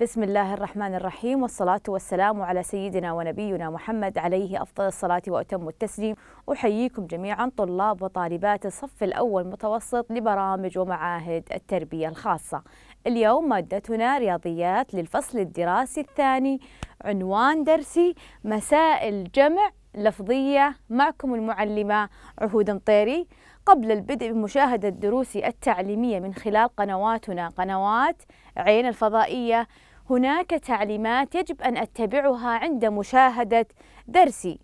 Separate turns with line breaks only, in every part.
بسم الله الرحمن الرحيم والصلاة والسلام على سيدنا ونبينا محمد عليه أفضل الصلاة وأتم التسليم أحييكم جميعا طلاب وطالبات الصف الأول متوسط لبرامج ومعاهد التربية الخاصة اليوم مادتنا رياضيات للفصل الدراسي الثاني عنوان درسي مسائل جمع لفظية معكم المعلمة عهود مطيري قبل البدء بمشاهدة دروسي التعليمية من خلال قنواتنا قنوات عين الفضائية هناك تعليمات يجب أن أتبعها عند مشاهدة درسي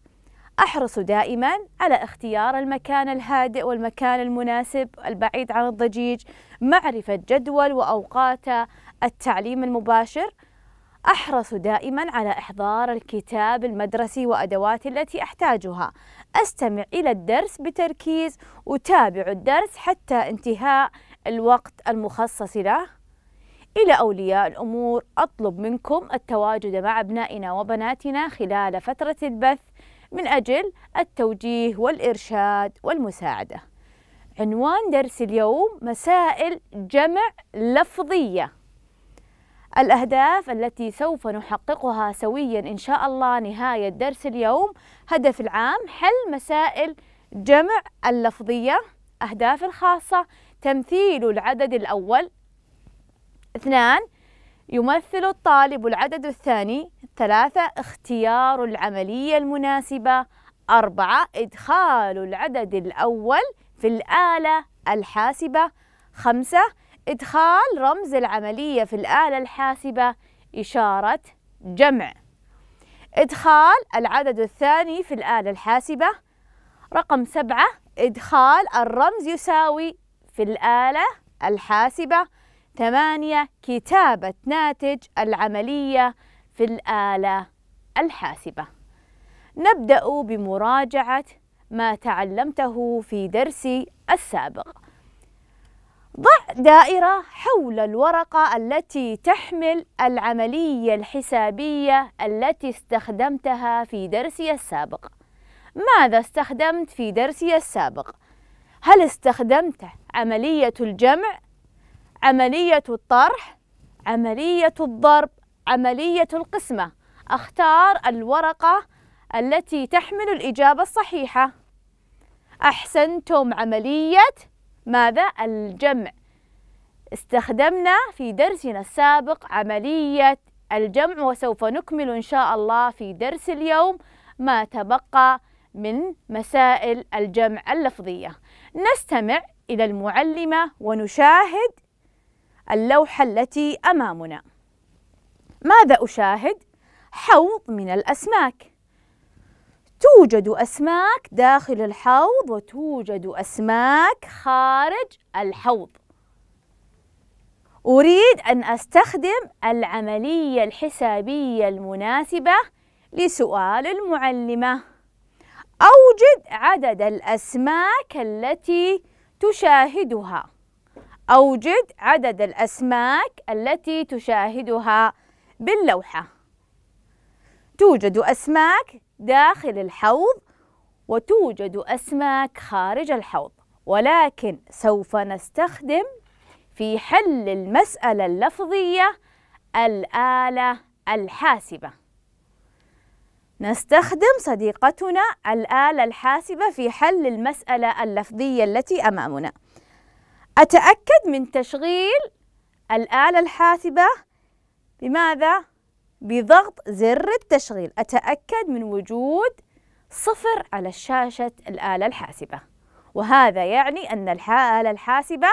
أحرص دائما على اختيار المكان الهادئ والمكان المناسب البعيد عن الضجيج معرفة جدول وأوقات التعليم المباشر أحرص دائما على إحضار الكتاب المدرسي وأدواتي التي أحتاجها استمع إلى الدرس بتركيز وتابع الدرس حتى انتهاء الوقت المخصص له إلى أولياء الأمور أطلب منكم التواجد مع أبنائنا وبناتنا خلال فترة البث من أجل التوجيه والإرشاد والمساعدة عنوان درس اليوم مسائل جمع لفظيه الأهداف التي سوف نحققها سويا إن شاء الله نهاية درس اليوم هدف العام حل مسائل جمع اللفظية أهداف الخاصة تمثيل العدد الأول اثنان يمثل الطالب العدد الثاني ثلاثة اختيار العملية المناسبة أربعة إدخال العدد الأول في الآلة الحاسبة خمسة إدخال رمز العملية في الآلة الحاسبة إشارة جمع إدخال العدد الثاني في الآلة الحاسبة رقم سبعة إدخال الرمز يساوي في الآلة الحاسبة ثمانية كتابة ناتج العملية في الآلة الحاسبة نبدأ بمراجعة ما تعلمته في درسي السابق ضع دائرة حول الورقة التي تحمل العملية الحسابية التي استخدمتها في درسي السابق ماذا استخدمت في درسي السابق؟ هل استخدمت عملية الجمع؟ عملية الطرح؟ عملية الضرب؟ عملية القسمة؟ اختار الورقة التي تحمل الإجابة الصحيحة أحسنتم عملية ماذا؟ الجمع استخدمنا في درسنا السابق عملية الجمع وسوف نكمل إن شاء الله في درس اليوم ما تبقى من مسائل الجمع اللفظية نستمع إلى المعلمة ونشاهد اللوحة التي أمامنا ماذا أشاهد؟ حوض من الأسماك توجد أسماك داخل الحوض وتوجد أسماك خارج الحوض أريد أن أستخدم العملية الحسابية المناسبة لسؤال المعلمة أوجد عدد الأسماك التي تشاهدها أوجد عدد الأسماك التي تشاهدها باللوحة توجد أسماك داخل الحوض وتوجد أسماك خارج الحوض ولكن سوف نستخدم في حل المسألة اللفظية الآلة الحاسبة نستخدم صديقتنا الآلة الحاسبة في حل المسألة اللفظية التي أمامنا أتأكد من تشغيل الآلة الحاسبة بماذا؟ بضغط زر التشغيل أتأكد من وجود صفر على شاشة الآلة الحاسبة وهذا يعني أن الآلة الحاسبة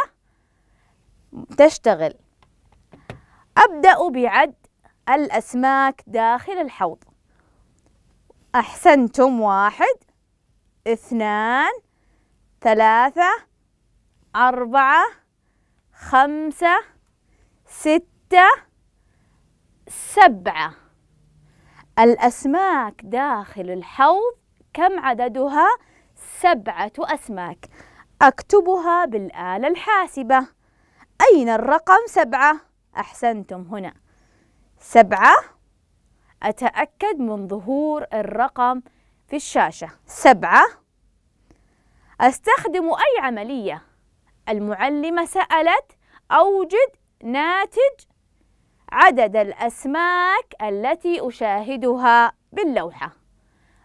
تشتغل أبدأ بعد الأسماك داخل الحوض أحسنتم واحد اثنان ثلاثة أربعة خمسة ستة سبعة الأسماك داخل الحوض كم عددها؟ سبعة أسماك أكتبها بالآلة الحاسبة أين الرقم سبعة؟ أحسنتم هنا سبعة أتأكد من ظهور الرقم في الشاشة سبعة أستخدم أي عملية؟ المعلمة سألت أوجد ناتج عدد الأسماك التي أشاهدها باللوحة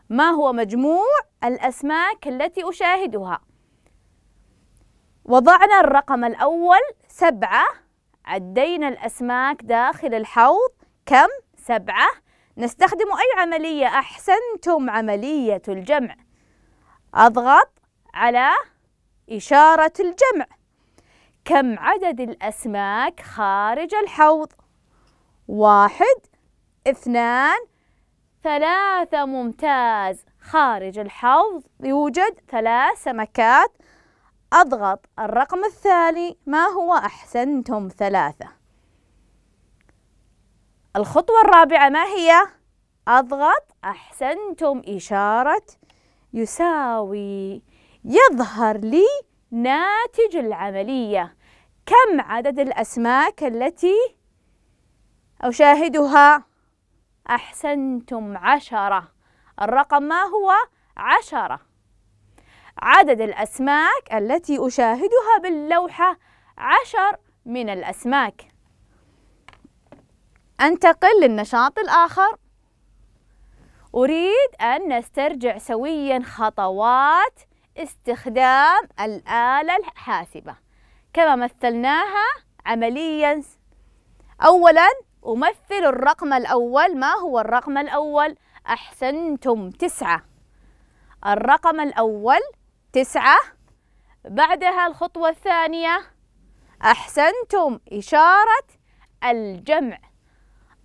ما هو مجموع الأسماك التي أشاهدها وضعنا الرقم الأول سبعة عدينا الأسماك داخل الحوض كم؟ سبعة نستخدم أي عملية؟ أحسنتم عملية الجمع أضغط على إشارة الجمع كم عدد الأسماك خارج الحوض؟ واحد اثنان ثلاثة ممتاز خارج الحوض يوجد ثلاث سمكات أضغط الرقم الثاني ما هو أحسنتم ثلاثة الخطوة الرابعة ما هي؟ أضغط أحسنتم إشارة يساوي يظهر لي ناتج العملية كم عدد الأسماك التي أو شاهدها أحسنتم عشرة الرقم ما هو عشرة عدد الأسماك التي أشاهدها باللوحة عشر من الأسماك أنتقل للنشاط الآخر أريد أن نسترجع سويا خطوات استخدام الآلة الحاسبة كما مثلناها عمليا أولا أمثل الرقم الأول ما هو الرقم الأول؟ أحسنتم تسعة الرقم الأول تسعة بعدها الخطوة الثانية أحسنتم إشارة الجمع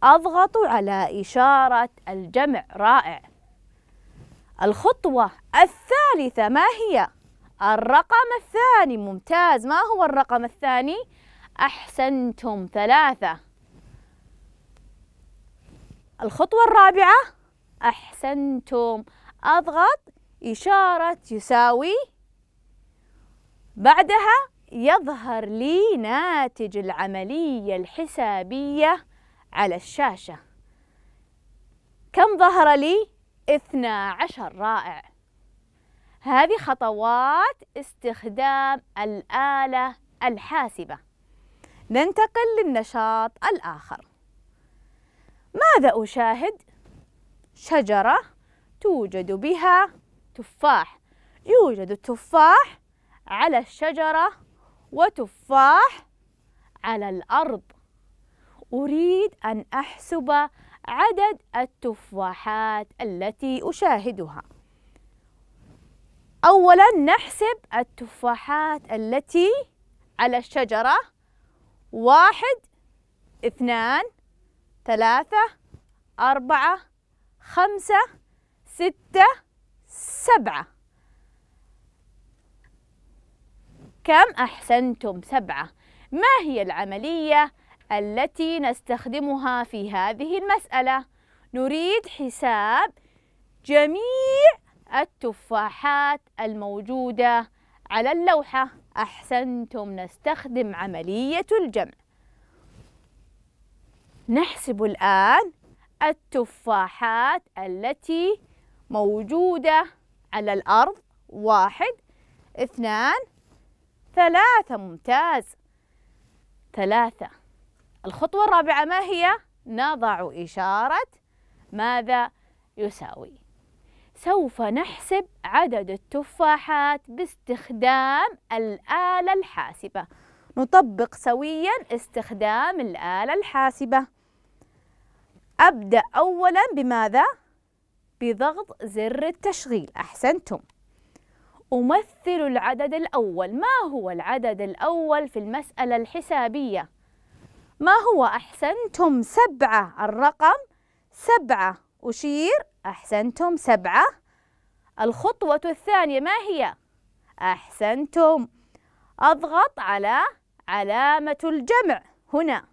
أضغط على إشارة الجمع رائع الخطوة الثالثة ما هي؟ الرقم الثاني ممتاز ما هو الرقم الثاني؟ أحسنتم ثلاثة الخطوة الرابعة أحسنتم أضغط إشارة يساوي بعدها يظهر لي ناتج العملية الحسابية على الشاشة كم ظهر لي؟ 12 رائع هذه خطوات استخدام الآلة الحاسبة ننتقل للنشاط الآخر ماذا أشاهد؟ شجرة توجد بها تفاح يوجد تفاح على الشجرة وتفاح على الأرض أريد أن أحسب عدد التفاحات التي أشاهدها أولا نحسب التفاحات التي على الشجرة واحد اثنان ثلاثة أربعة خمسة ستة سبعة كم أحسنتم سبعة ما هي العملية التي نستخدمها في هذه المسألة نريد حساب جميع التفاحات الموجودة على اللوحة أحسنتم نستخدم عملية الجمع نحسب الآن التفاحات التي موجودة على الأرض واحد اثنان ثلاثة ممتاز ثلاثة الخطوة الرابعة ما هي؟ نضع إشارة ماذا يساوي سوف نحسب عدد التفاحات باستخدام الآلة الحاسبة نطبق سويا استخدام الآلة الحاسبة أبدأ أولا بماذا؟ بضغط زر التشغيل أحسنتم أمثل العدد الأول ما هو العدد الأول في المسألة الحسابية؟ ما هو أحسنتم سبعة الرقم سبعة أشير أحسنتم سبعة الخطوة الثانية ما هي؟ أحسنتم أضغط على علامة الجمع هنا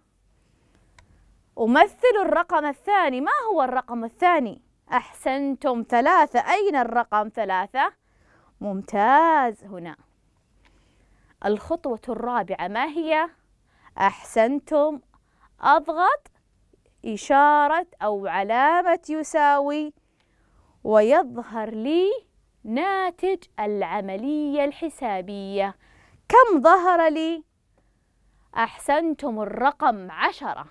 أمثل الرقم الثاني ما هو الرقم الثاني؟ أحسنتم ثلاثة أين الرقم ثلاثة؟ ممتاز هنا الخطوة الرابعة ما هي؟ أحسنتم أضغط إشارة أو علامة يساوي ويظهر لي ناتج العملية الحسابية كم ظهر لي؟ أحسنتم الرقم عشرة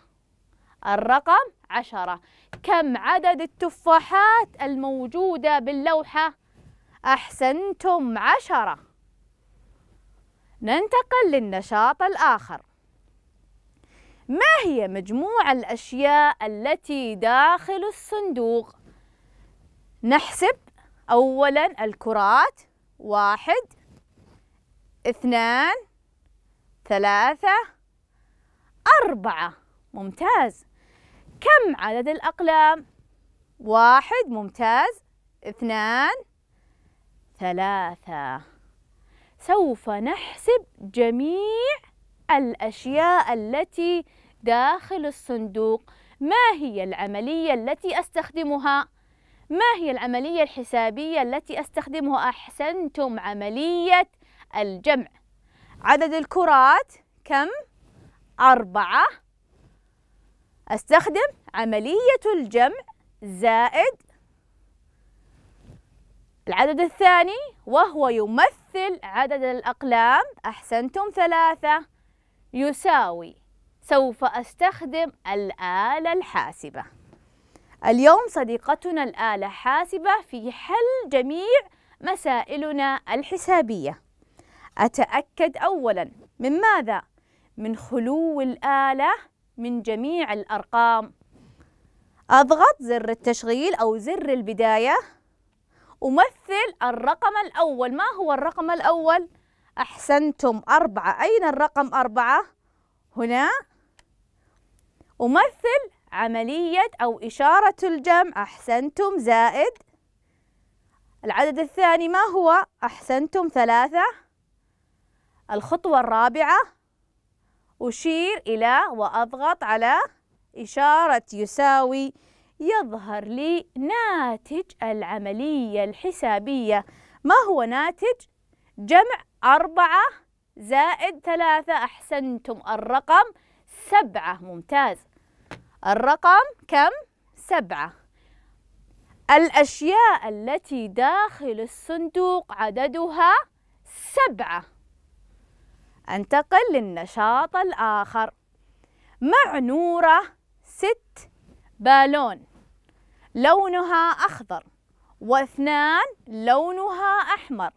الرقم عشرة كم عدد التفاحات الموجودة باللوحة؟ أحسنتم عشرة ننتقل للنشاط الآخر ما هي مجموع الأشياء التي داخل الصندوق؟ نحسب أولاً الكرات واحد اثنان ثلاثة أربعة ممتاز كم عدد الأقلام؟ واحد ممتاز اثنان ثلاثة سوف نحسب جميع الأشياء التي داخل الصندوق ما هي العملية التي أستخدمها؟ ما هي العملية الحسابية التي أستخدمها؟ أحسنتم عملية الجمع عدد الكرات كم؟ أربعة أستخدم عملية الجمع زائد العدد الثاني وهو يمثل عدد الأقلام أحسنتم ثلاثة يساوي سوف أستخدم الآلة الحاسبة اليوم صديقتنا الآلة حاسبة في حل جميع مسائلنا الحسابية أتأكد أولا من ماذا؟ من خلو الآلة من جميع الأرقام أضغط زر التشغيل أو زر البداية أمثل الرقم الأول ما هو الرقم الأول؟ أحسنتم أربعة أين الرقم أربعة؟ هنا أمثل عملية أو إشارة الجمع أحسنتم زائد العدد الثاني ما هو؟ أحسنتم ثلاثة الخطوة الرابعة أشير إلى وأضغط على إشارة يساوي يظهر لي ناتج العملية الحسابية ما هو ناتج؟ جمع أربعة زائد ثلاثة أحسنتم الرقم سبعة ممتاز الرقم كم؟ سبعة الأشياء التي داخل الصندوق عددها سبعة أنتقل للنشاط الآخر مع نورة ست بالون لونها أخضر واثنان لونها أحمر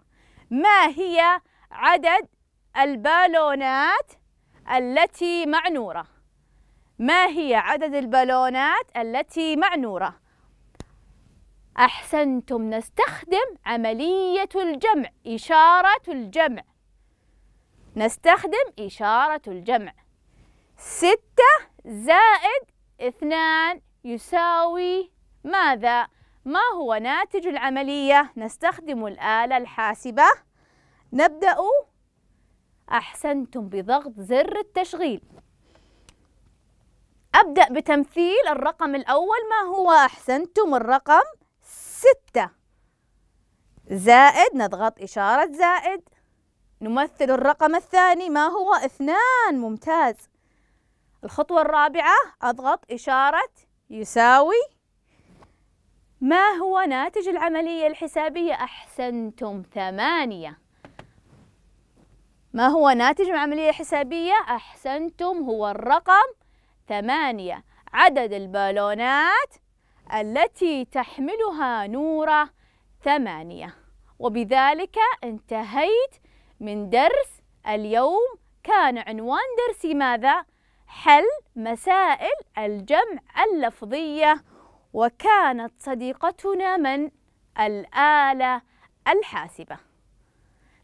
ما هي عدد البالونات التي مع نورة ما هي عدد البالونات التي مع نورة أحسنتم نستخدم عملية الجمع إشارة الجمع نستخدم إشارة الجمع ستة زائد اثنان يساوي ماذا؟ ما هو ناتج العملية؟ نستخدم الآلة الحاسبة نبدأ أحسنتم بضغط زر التشغيل أبدأ بتمثيل الرقم الأول ما هو أحسنتم الرقم ستة زائد نضغط إشارة زائد نمثل الرقم الثاني ما هو اثنان ممتاز الخطوة الرابعة أضغط إشارة يساوي ما هو ناتج العملية الحسابية أحسنتم ثمانية ما هو ناتج العملية الحسابية أحسنتم هو الرقم ثمانية عدد البالونات التي تحملها نورة ثمانية وبذلك انتهيت من درس اليوم كان عنوان درسي ماذا؟ حل مسائل الجمع اللفظية وكانت صديقتنا من الآلة الحاسبة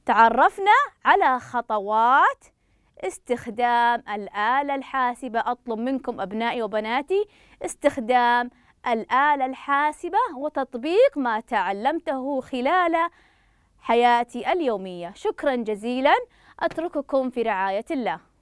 تعرفنا على خطوات استخدام الآلة الحاسبة أطلب منكم أبنائي وبناتي استخدام الآلة الحاسبة وتطبيق ما تعلمته خلال حياتي اليومية شكرا جزيلا أترككم في رعاية الله